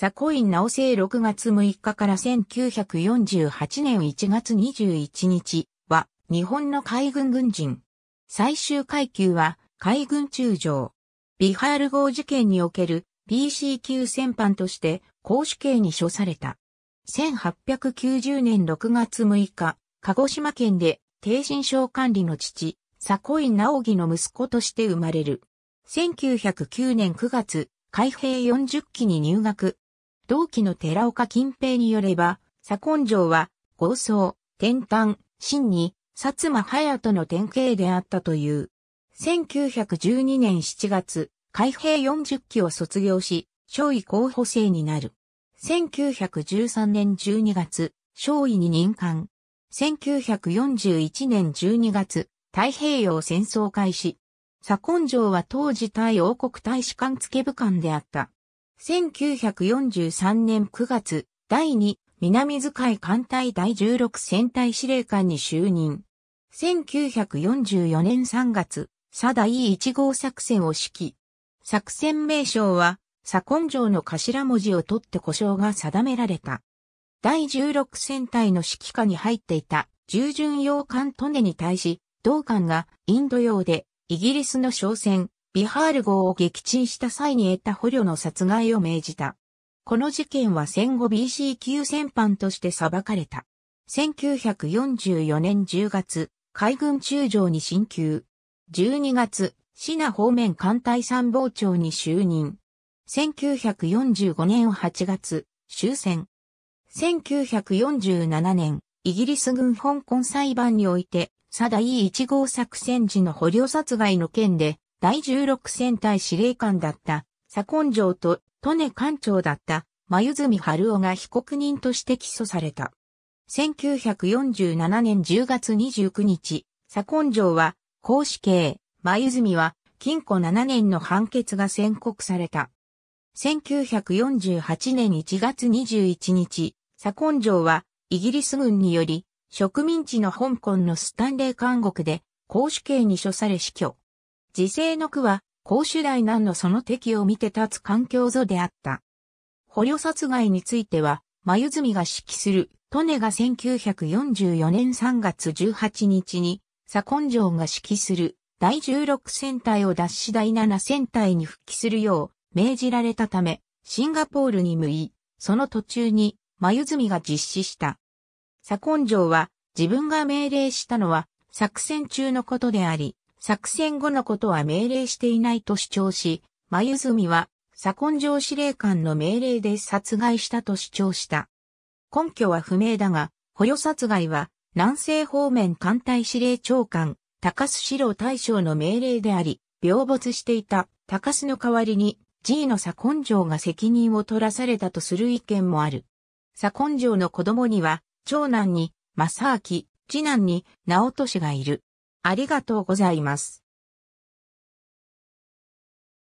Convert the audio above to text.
ザコイン直政6月6日から1948年1月21日は日本の海軍軍人。最終階級は海軍中将。ビハール号事件における PC 級戦犯として公主刑に処された。1890年6月6日、鹿児島県で低身症管理の父、コイン直義の息子として生まれる。1909年9月、海兵40期に入学、同期の寺岡近平によれば、左根城は、豪壮、天端、真に、薩摩隼人の典型であったという。1912年7月、海兵40期を卒業し、少尉候補生になる。1913年12月、少尉に任官。1941年12月、太平洋戦争開始。左根城は当時対王国大使館付部官であった。1943年9月、第2、南図い艦隊第16戦隊司令官に就任。1944年3月、佐第1号作戦を指揮。作戦名称は、左根城の頭文字を取って故障が定められた。第16戦隊の指揮下に入っていた従順洋艦トネに対し、同艦がインド洋でイギリスの商船ビハール号を撃沈した際に得た捕虜の殺害を命じた。この事件は戦後 BC 級戦犯として裁かれた。1944年10月、海軍中将に進級。12月、シナ方面艦隊参謀長に就任。1945年8月、終戦。1947年、イギリス軍香港裁判において、サダイ1号作戦時の捕虜殺害の件で、第16戦隊司令官だった左根城と利根艦長だった眉住春夫が被告人として起訴された。1947年10月29日、左根城は公主刑、眉住は禁錮7年の判決が宣告された。1948年1月21日、左根城はイギリス軍により植民地の香港のスタンレー監獄で公主刑に処され死去。時世の句は、公主大難のその敵を見て立つ環境ぞであった。捕虜殺害については、眉積が指揮する、トネが1944年3月18日に、左根城が指揮する、第16戦隊を脱し第7戦隊に復帰するよう命じられたため、シンガポールに向い、その途中に、眉積が実施した。左根城は、自分が命令したのは、作戦中のことであり、作戦後のことは命令していないと主張し、眉住は、左根城司令官の命令で殺害したと主張した。根拠は不明だが、捕虜殺害は、南西方面艦隊司令長官、高須四郎大将の命令であり、病没していた高須の代わりに G の左根城が責任を取らされたとする意見もある。左根城の子供には、長男に正明、次男に直俊がいる。ありがとうございます。